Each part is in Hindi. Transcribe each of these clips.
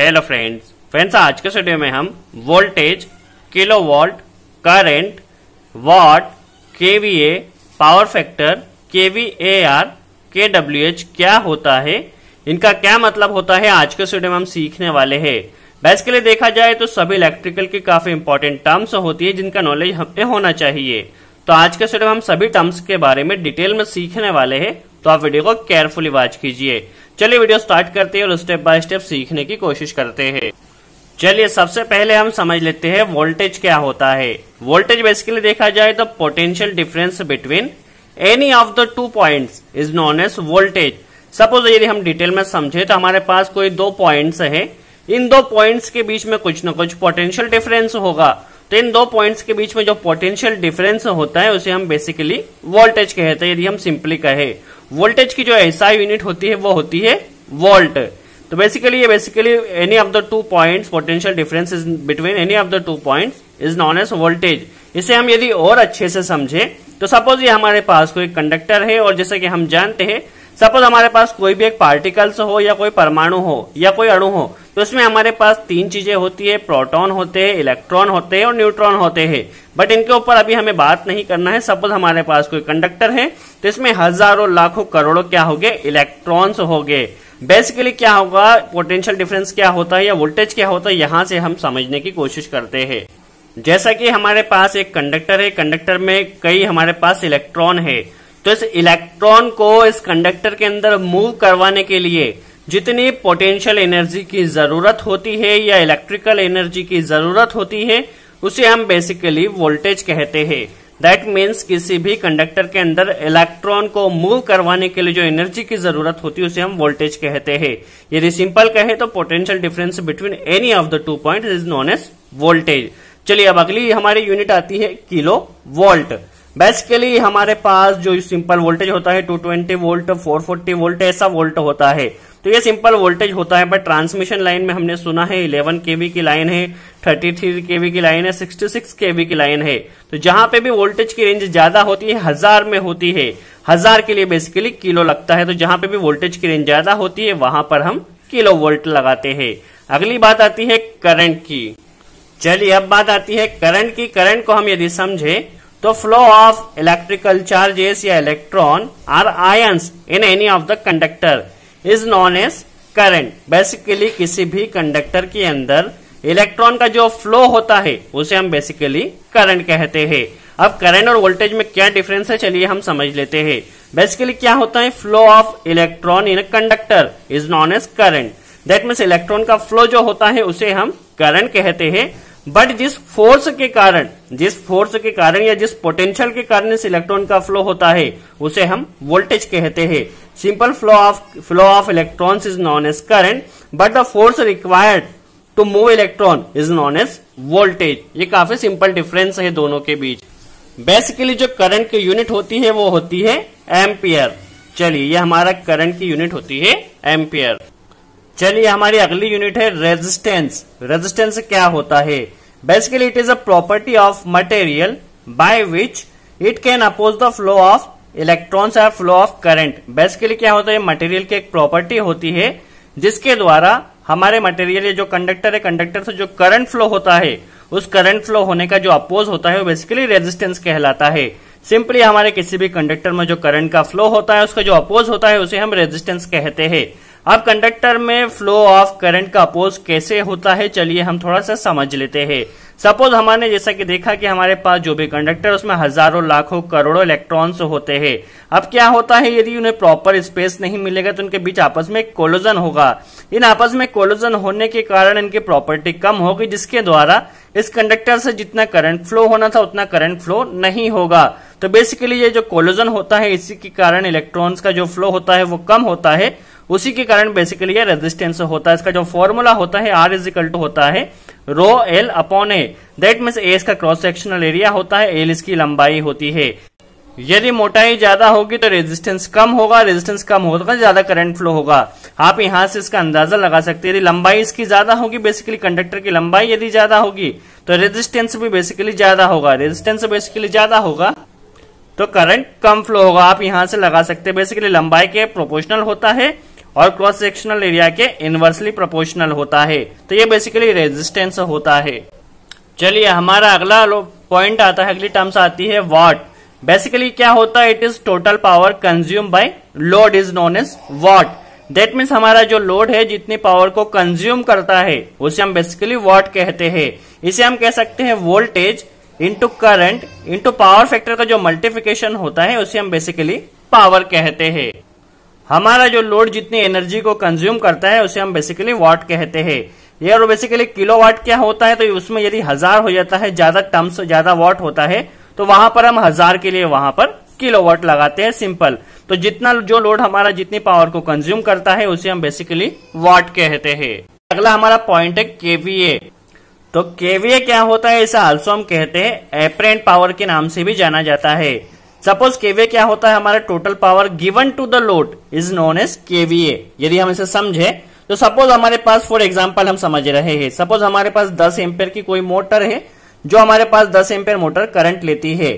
हेलो फ्रेंड्स फ्रेंड्स आज के वीडियो में हम voltage kilowatt current watt KVA power factor KVAR KWH क्या होता है इनका क्या मतलब होता है आज के वीडियो में हम सीखने वाले हैं लिए देखा जाए तो सभी इलेक्ट्रिकल की काफी इंपॉर्टेंट टर्म्स होती है जिनका नॉलेज हमें होना चाहिए तो आज के वीडियो में हम सभी टर्म्स के बारे में डिटेल में सीखने वाले हैं तो आप वीडियो को केयरफुली वॉच कीजिए चलिए वीडियो स्टार्ट करते हैं और स्टेप बाय स्टेप सीखने की कोशिश करते हैं चलिए सबसे पहले हम समझ लेते हैं वोल्टेज क्या होता है वोल्टेज बेसिकली देखा जाए तो potential difference between any of the two point is known as voltage suppose यदि हम डिटेल में समझे तो हमारे पास कोई दो पॉइंट्स है इन दो पॉइंट्स के बीच में कुछ न कुछ पोटेंशियल डिफरेंस होगा तो इन दो पॉइंट्स के बीच में जो पोटेंशियल डिफरेंस होता है उसे हम बेसिकली वोल्टेज कहते हैं यदि हम सिंपली कहे वोल्टेज की जो एसआई यूनिट होती है वो होती है वोल्ट तो बेसिकली ये basically any of the two points potential difference is between any of the two points is known as voltage इसे हम यदि और अच्छे से समझे तो सपोज ये हमारे पास कोई कंडक्टर है और जैसे कि हम जानते हैं सपोज हमारे पास कोई भी एक पार्टिकल्स हो या कोई परमाणु हो या कोई अणु हो तो इसमें हमारे पास तीन चीजें होती है प्रोटॉन होते हैं इलेक्ट्रॉन होते हैं और न्यूट्रॉन होते हैं बट इनके ऊपर अभी हमें बात नहीं करना है सपोज हमारे पास कोई कंडक्टर है तो इसमें हजारों लाखों करोड़ों क्या हो गए इलेक्ट्रॉन्स हो गए बेसिकली क्या होगा पोटेंशियल डिफरेंस क्या होता है या वोल्टेज क्या होता है यहां से हम समझने की कोशिश करते हैं जैसा कि हमारे पास एक कंडक्टर है कंडक्टर में कई हमारे पास इलेक्ट्रॉन है तो इस इलेक्ट्रॉन को इस कंडक्टर के अंदर मूव करवाने के लिए जितनी पोटेंशियल एनर्जी की जरूरत होती है या इलेक्ट्रिकल एनर्जी की जरूरत होती है उसे हम बेसिकली वोल्टेज कहते हैं दैट मीन्स किसी भी कंडक्टर के अंदर इलेक्ट्रॉन को मूव करवाने के लिए जो एनर्जी की जरूरत होती है उसे हम वोल्टेज कहते हैं यदि सिंपल कहे तो potential difference between any of the two point is known as voltage चलिए अब अगली हमारी यूनिट आती है किलो वोल्ट बेसिकली हमारे पास जो सिंपल वोल्टेज होता है 220 वोल्ट फोर फोर्टी वोल्ट ऐसा वोल्ट होता है तो ये सिंपल वोल्टेज होता है बट ट्रांसमिशन लाइन में हमने सुना है 11 केवी की लाइन है 33 केवी की लाइन है 66 केवी की लाइन है तो जहां पे भी वोल्टेज की रेंज ज्यादा होती है हजार में होती है हजार के लिए बेसिकली किलो लगता है तो जहां पे भी वोल्टेज की रेंज ज्यादा होती है वहां पर हम किलो वोल्ट लगाते हैं अगली बात आती है करंट की चलिए अब बात आती है करंट की करंट को हम यदि समझे तो फ्लो ऑफ इलेक्ट्रिकल चार्जेस या electron are I in any of the conductor is known as current basically किसी भी कंडक्टर के अंदर इलेक्ट्रॉन का जो फ्लो होता है उसे हम बेसिकली करंट कहते हैं अब करंट और वोल्टेज में क्या डिफरेंस है चलिए हम समझ लेते हैं बेसिकली क्या होता है flow of electron in conductor is known as current that means electron का फ्लो जो होता है उसे हम करंट कहते हैं बट जिस फोर्स के कारण जिस फोर्स के कारण या जिस पोटेंशियल के कारण इस इलेक्ट्रॉन का फ्लो होता है उसे हम वोल्टेज कहते हैं simple flow of flow of electrons is known as current but the force required to move electron is known as voltage ये काफी सिंपल डिफरेंस है दोनों के बीच बेसिकली जो करंट की यूनिट होती है वो होती है एम्पियर चलिए ये हमारा करंट की यूनिट होती है एम्पियर चलिए हमारी अगली यूनिट है रेजिस्टेंस रेजिस्टेंस क्या होता है basically it is a property of material by which it can oppose the flow of electrons और फ्लो ऑफ करंट बेसिकली क्या होता है मटेरियल की एक प्रॉपर्टी होती है जिसके द्वारा हमारे मटेरियल जो कंडक्टर है कंडक्टर से जो करंट फ्लो होता है उस करंट फ्लो होने का जो अपोज होता है वो बेसिकली रेजिस्टेंस कहलाता है सिंपली हमारे किसी भी कंडक्टर में जो करंट का फ्लो होता है उसका जो अपोज होता है उसे हम रेजिस्टेंस कहते हैं अब कंडक्टर में फ्लो ऑफ करंट का अपोज कैसे होता है चलिए हम थोड़ा सा समझ लेते हैं सपोज हमारे जैसा कि देखा कि हमारे पास जो भी कंडक्टर उसमें हजारों लाखों करोड़ों इलेक्ट्रॉन्स होते हैं अब क्या होता है यदि उन्हें प्रॉपर स्पेस नहीं मिलेगा तो उनके बीच आपस में कोलोजन होगा इन आपस में कोलोजन होने के कारण इनकी प्रॉपर्टी कम होगी जिसके द्वारा इस कंडक्टर से जितना करंट फ्लो होना था उतना करंट फ्लो नहीं होगा तो बेसिकली ये जो कोलोजन होता है इसी के कारण इलेक्ट्रॉन्स का जो फ्लो होता है वो कम होता है उसी के कारण बेसिकली ये रेजिस्टेंस होता है इसका जो फॉर्मूला होता है आर इजिकल टू होता है rho L upon A that means A इसका क्रॉस सेक्शनल एरिया होता है एल इसकी लंबाई होती है यदि मोटाई ज्यादा होगी तो रेजिस्टेंस कम होगा रेजिस्टेंस कम होगा तो ज्यादा करंट फ्लो होगा आप यहां से इसका अंदाजा लगा सकते हैं यदि लंबाई इसकी ज्यादा होगी बेसिकली कंडक्टर की लंबाई यदि ज्यादा होगी तो रेजिस्टेंस भी बेसिकली ज्यादा होगा रेजिस्टेंस बेसिकली ज्यादा होगा तो करंट कम फ्लो होगा आप यहां से लगा सकते हैं बेसिकली लंबाई के प्रोपोर्शनल होता है और क्रॉस सेक्शनल एरिया के इन्वर्सली प्रोपोर्शनल होता है तो ये बेसिकली रेजिस्टेंस होता है चलिए हमारा अगला पॉइंट आता है अगली टर्म्स आती है वॉट बेसिकली क्या होता है it is total power consume by load is known as watt that means हमारा जो लोड है जितनी पावर को कंज्यूम करता है उसे हम बेसिकली वॉट कहते हैं इसे हम कह सकते हैं voltage into current into power factor का जो मल्टीफिकेशन होता है उसे हम बेसिकली पावर कहते हैं हमारा जो लोड जितनी एनर्जी को कंज्यूम करता है उसे हम बेसिकली वाट कहते हैं ये और बेसिकली किलो वाट क्या होता है तो उसमें यदि हजार हो जाता है ज्यादा टर्म्स ज्यादा वाट होता है तो वहां पर हम हजार के लिए वहां पर किलो वाट लगाते हैं सिंपल तो जितना जो लोड हमारा जितनी पावर को कंज्यूम करता है उसे हम बेसिकली वाट कहते हैं अगला हमारा पॉइंट है केवीए तो केवीए क्या होता है इसे आल्सो हम कहते हैं एपरेंट पावर के नाम से भी जाना जाता है सपोज केवीए क्या होता है हमारा total power given to the load is known as KVA यदि हम इसे समझे तो सपोज हमारे पास फॉर एग्जाम्पल हम समझ रहे हैं सपोज हमारे पास दस एम्पेयर की कोई मोटर है जो हमारे पास दस एम्पेयर मोटर करंट लेती है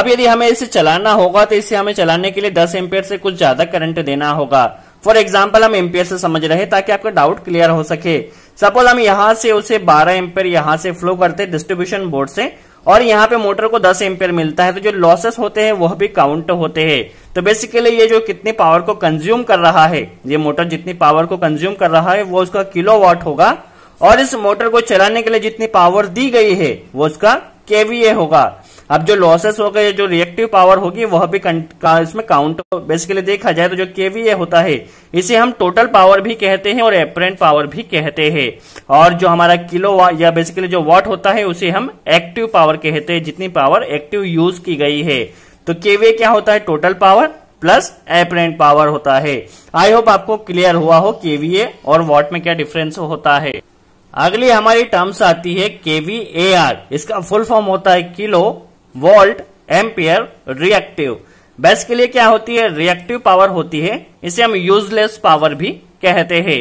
अब यदि हमें इसे चलाना होगा तो इसे हमें चलाने के लिए दस एम्पेयर से कुछ ज्यादा करंट देना होगा फॉर एग्जाम्पल हम एम्पेयर से समझ रहे ताकि आपका डाउट क्लियर हो सके सपोज हम यहां से उसे 12 एम्पेयर यहां से फ्लो करते डिस्ट्रीब्यूशन बोर्ड से और यहाँ पे मोटर को 10 एम्पियर मिलता है तो जो लॉसेस होते हैं वह भी काउंट होते हैं तो बेसिकली ये जो कितनी पावर को कंज्यूम कर रहा है ये मोटर जितनी पावर को कंज्यूम कर रहा है वो उसका किलो होगा और इस मोटर को चलाने के लिए जितनी पावर दी गई है वो उसका केवीए होगा अब जो लॉसेस हो गए जो रिएक्टिव पावर होगी वह भी इसमें काउंट बेसिकली देखा जाए तो जो केवीए होता है इसे हम टोटल पावर भी कहते हैं और एपरेंट पावर भी कहते हैं और जो हमारा किलो या बेसिकली जो वॉट होता है उसे हम एक्टिव पावर कहते हैं जितनी पावर एक्टिव यूज की गई है तो केवीए क्या होता है total power plus apparent power होता है आई होप आपको क्लियर हुआ हो केवीए और वॉट में क्या डिफरेंस होता है अगली हमारी टर्म्स आती है केवीएआर इसका फुल फॉर्म होता है kilo volt ampere reactive base के लिए क्या होती है रिएक्टिव पावर होती है इसे हम यूजलेस पावर भी कहते हैं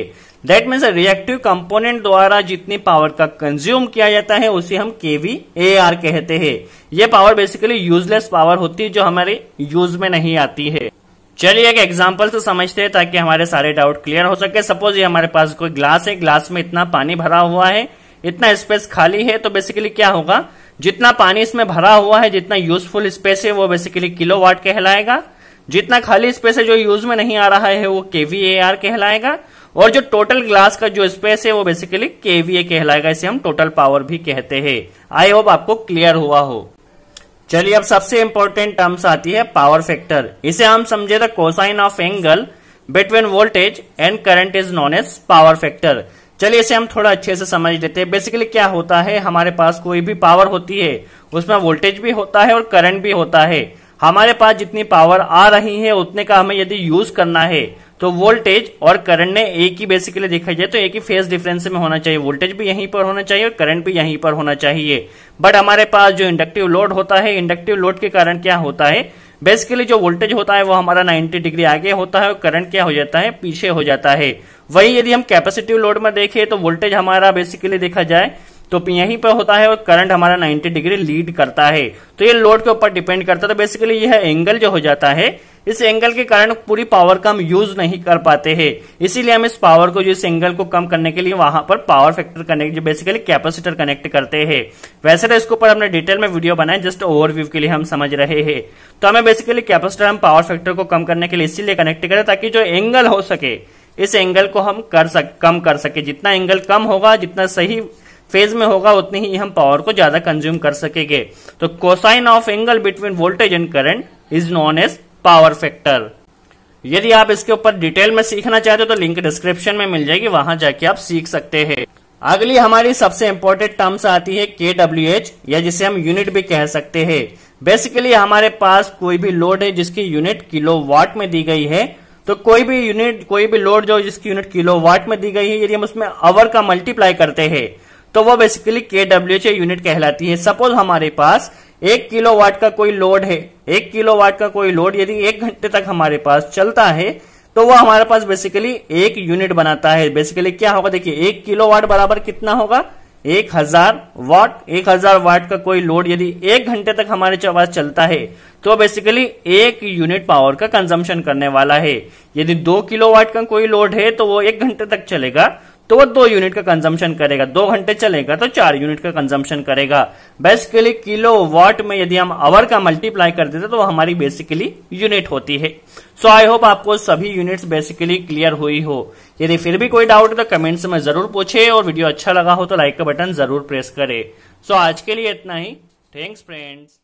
दैट मीन्स रिएक्टिव कंपोनेंट द्वारा जितनी पावर का कंज्यूम किया जाता है उसे हम केवी ए आर कहते हैं ये पावर बेसिकली यूजलेस पावर होती है जो हमारे यूज में नहीं आती है चलिए एक एग्जाम्पल से समझते हैं ताकि हमारे सारे डाउट क्लियर हो सके सपोज ये हमारे पास कोई ग्लास है ग्लास में इतना पानी भरा हुआ है इतना स्पेस खाली है तो बेसिकली क्या होगा जितना पानी इसमें भरा हुआ है जितना यूजफुल स्पेस है वो बेसिकली किलो वाट कहलाएगा जितना खाली स्पेस है जो यूज में नहीं आ रहा है वो केवी कहलाएगा और जो टोटल ग्लास का जो स्पेस है वो बेसिकली केवीए कहलाएगा इसे हम टोटल पावर भी कहते हैं आई होप आपको क्लियर हुआ हो चलिए अब सबसे इंपॉर्टेंट टर्म्स आती है पावर फैक्टर इसे हम समझे तो cosine of angle between voltage and current is known as power factor चलिए इसे हम थोड़ा अच्छे से समझ लेते हैं बेसिकली क्या होता है हमारे पास कोई भी पावर होती है उसमें वोल्टेज भी होता है और करंट भी होता है हमारे पास जितनी पावर आ रही है उतने का हमें यदि यूज करना है तो वोल्टेज और करंट ने एक ही बेसिकली देखा जाए तो एक ही फेज डिफरेंस में होना चाहिए वोल्टेज भी यहीं पर होना चाहिए और करंट भी यहीं पर होना चाहिए बट हमारे पास जो इंडक्टिव लोड होता है इंडक्टिव लोड के कारण क्या होता है बेसिकली जो वोल्टेज होता है वो हमारा 90 डिग्री आगे होता है और करंट क्या हो जाता है पीछे हो जाता है वही यदि हम कैपेसिटिव लोड में देखें तो वोल्टेज हमारा बेसिकली देखा जाए तो यहीं पर होता है और करंट हमारा 90 डिग्री लीड करता है तो ये लोड के ऊपर डिपेंड करता है तो बेसिकली यह एंगल जो हो जाता है इस एंगल के कारण पूरी पावर का हम यूज नहीं कर पाते हैं इसीलिए हम इस पावर को जो इस एंगल को कम करने के लिए वहां पर पावर फैक्टर कनेक्ट जो बेसिकली कैपेसिटर कनेक्ट करते हैं वैसे तो इसके ऊपर हमने डिटेल में वीडियो बनाए जस्ट ओवरव्यू के लिए हम समझ रहे हैं तो हमें बेसिकली कैपेसिटर हम पावर फैक्टर को कम करने के लिए इसीलिए कनेक्ट करें ताकि जो एंगल हो सके इस एंगल को हम कर सक कम कर सके जितना एंगल कम होगा जितना सही फेज में होगा उतनी ही हम पावर को ज्यादा कंज्यूम कर सकेंगे तो cosine of angle between voltage and current is known as power factor यदि आप इसके ऊपर डिटेल में सीखना चाहते हो तो लिंक डिस्क्रिप्शन में मिल जाएगी वहां जाके आप सीख सकते हैं अगली हमारी सबसे इम्पोर्टेंट टर्म्स आती है के डब्ल्यू एच या जिसे हम यूनिट भी कह सकते हैं बेसिकली हमारे पास कोई भी लोड है जिसकी यूनिट किलो वाट में दी गई है तो कोई भी यूनिट कोई भी लोड जो जिसकी यूनिट किलो वाट में दी गई है यदि हम उसमें आवर का मल्टीप्लाई करते हैं तो वो बेसिकली के डब्ल्यू यूनिट कहलाती है सपोज हमारे पास एक किलो वाट का कोई लोड है एक किलो वाट का कोई लोड यदि एक घंटे तक हमारे पास चलता है तो वो हमारे पास बेसिकली एक यूनिट बनाता है बेसिकली क्या होगा देखिए एक किलो वाट बराबर कितना होगा एक हजार वाट एक हजार वाट का कोई लोड यदि एक घंटे तक हमारे पास चलता है तो बेसिकली एक यूनिट पावर का कंजम्पशन करने वाला है यदि दो किलोवाट का कोई लोड है तो वो एक घंटे तक चलेगा तो वो दो यूनिट का कंजम्पशन करेगा दो घंटे चलेगा तो चार यूनिट का कंजम्पशन करेगा बेसिकली किलो वाट में यदि हम आवर का मल्टीप्लाई कर देते तो वो हमारी बेसिकली यूनिट होती है सो आई होप आपको सभी यूनिट्स बेसिकली क्लियर हुई हो यदि फिर भी कोई डाउट है तो कमेंट्स में जरूर पूछे और वीडियो अच्छा लगा हो तो लाइक का बटन जरूर प्रेस करे सो so, आज के लिए इतना ही थैंक्स फ्रेंड्स